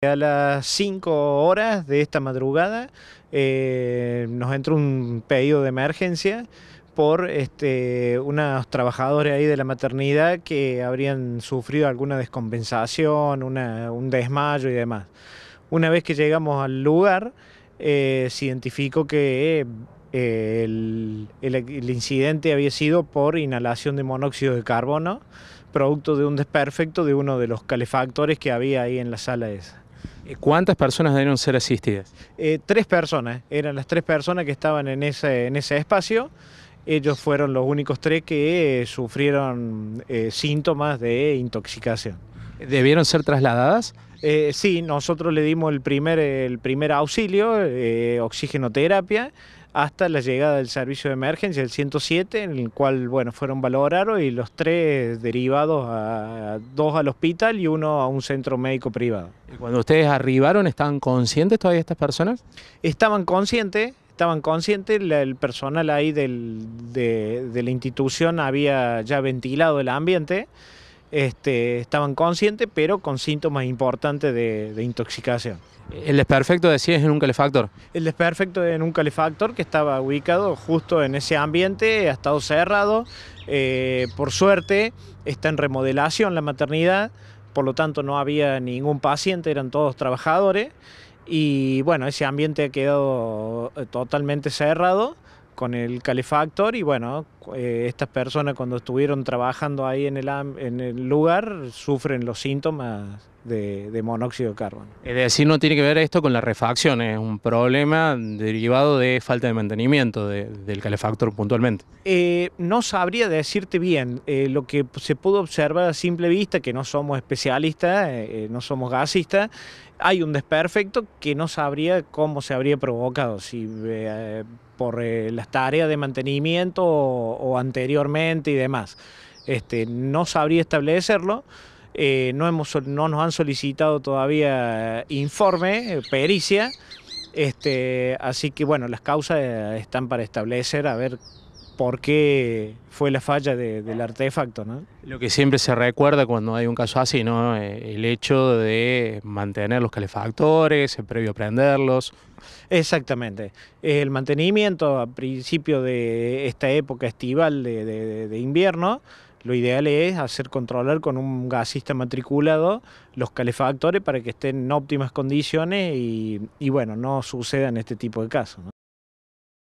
A las 5 horas de esta madrugada eh, nos entró un pedido de emergencia por este, unos trabajadores ahí de la maternidad que habrían sufrido alguna descompensación, un desmayo y demás. Una vez que llegamos al lugar, eh, se identificó que eh, el incidente había sido por inhalación de monóxido de carbono, producto de un desperfecto de uno de los calefactores que había ahí en la sala esa. Eh, ¿Cuántas personas debieron ser asistidas? Eh, tres personas, eran las tres personas que estaban en ese, espacio. Ellos fueron los únicos tres que eh, sufrieron síntomas de intoxicación. ¿Debieron ser trasladadas? Eh, sí, nosotros le dimos el primer, el primer auxilio, eh, oxigenoterapia, hasta la llegada del servicio de emergencia, el 107, en el cual bueno, fueron valorados y los tres derivados, a, dos al hospital y uno a un centro médico privado. ¿Y cuando ustedes arribaron, estaban conscientes todavía estas personas? Estaban conscientes, estaban conscientes, el personal ahí del, de la institución había ya ventilado el ambiente. Este, estaban conscientes, pero con síntomas importantes de, intoxicación. ¿El desperfecto es en un calefactor? El desperfecto en un calefactor que estaba ubicado justo en ese ambiente, ha estado cerrado. Eh, por suerte está en remodelación la maternidad, por lo tanto no había ningún paciente, eran todos trabajadores. Y bueno, ese ambiente ha quedado eh, totalmente cerrado con el calefactor y bueno, eh, estas personas cuando estuvieron trabajando ahí en el, en el lugar sufren los síntomas de, monóxido de carbono. Es decir, no tiene que ver esto con la refacción, es un problema derivado de falta de mantenimiento del calefactor puntualmente. Eh, no sabría decirte bien, eh, lo que se pudo observar a simple vista, que no somos especialistas, eh, no somos gasistas, hay un desperfecto que no sabría cómo se habría provocado, si por las tareas de mantenimiento o, anteriormente y demás. Este, no sabría establecerlo. Eh, no, hemos, no nos han solicitado todavía eh, informe, eh, pericia, este, así que bueno, las causas están para establecer a ver por qué fue la falla del artefacto. ¿no? Lo que siempre se recuerda cuando hay un caso así, ¿no? el hecho de mantener los calefactores, el previo prenderlos. Exactamente. El mantenimiento a principio de esta época estival de invierno, lo ideal es hacer controlar con un gasista matriculado los calefactores para que estén en óptimas condiciones y, y bueno, no sucedan este tipo de casos.